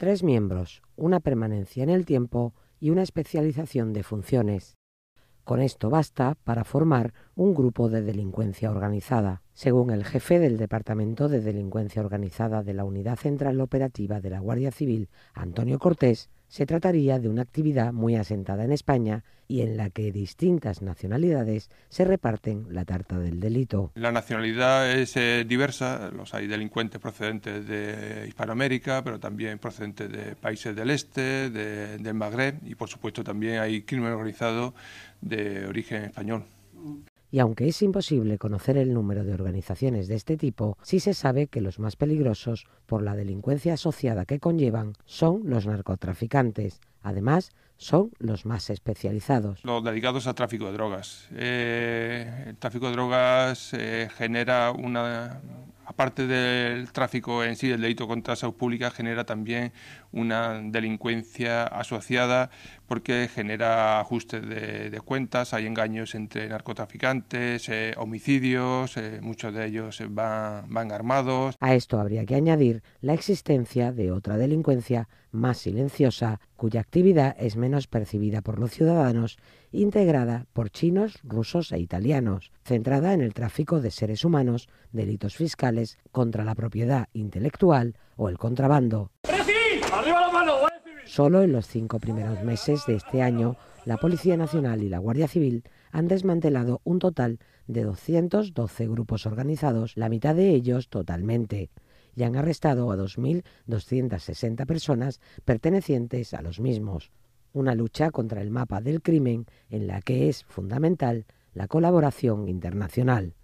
tres miembros, una permanencia en el tiempo y una especialización de funciones. Con esto basta para formar un grupo de delincuencia organizada, según el jefe del Departamento de Delincuencia Organizada de la Unidad Central Operativa de la Guardia Civil, Antonio Cortés, se trataría de una actividad muy asentada en España y en la que distintas nacionalidades se reparten la tarta del delito. La nacionalidad es eh, diversa, los hay delincuentes procedentes de Hispanoamérica, pero también procedentes de países del este, de, del Magreb y por supuesto también hay crimen organizado de origen español y aunque es imposible conocer el número de organizaciones de este tipo, sí se sabe que los más peligrosos por la delincuencia asociada que conllevan son los narcotraficantes. Además, son los más especializados. Los dedicados al tráfico de drogas. Eh, el tráfico de drogas eh, genera una parte del tráfico en sí, el delito contra la salud pública, genera también una delincuencia asociada porque genera ajustes de, cuentas, hay engaños entre narcotraficantes, eh, homicidios, eh, muchos de ellos van armados. A esto habría que añadir la existencia de otra delincuencia más silenciosa, cuya actividad es menos percibida por los ciudadanos, integrada por chinos, rusos e italianos, centrada en el tráfico de seres humanos, delitos fiscales contra la propiedad intelectual o el contrabando. Solo en los cinco primeros meses de este año, la Policía Nacional y la Guardia Civil han desmantelado un total de 212 grupos organizados, la mitad de ellos totalmente y han arrestado a 2.260 personas pertenecientes a los mismos. Una lucha contra el mapa del crimen en la que es fundamental la colaboración internacional.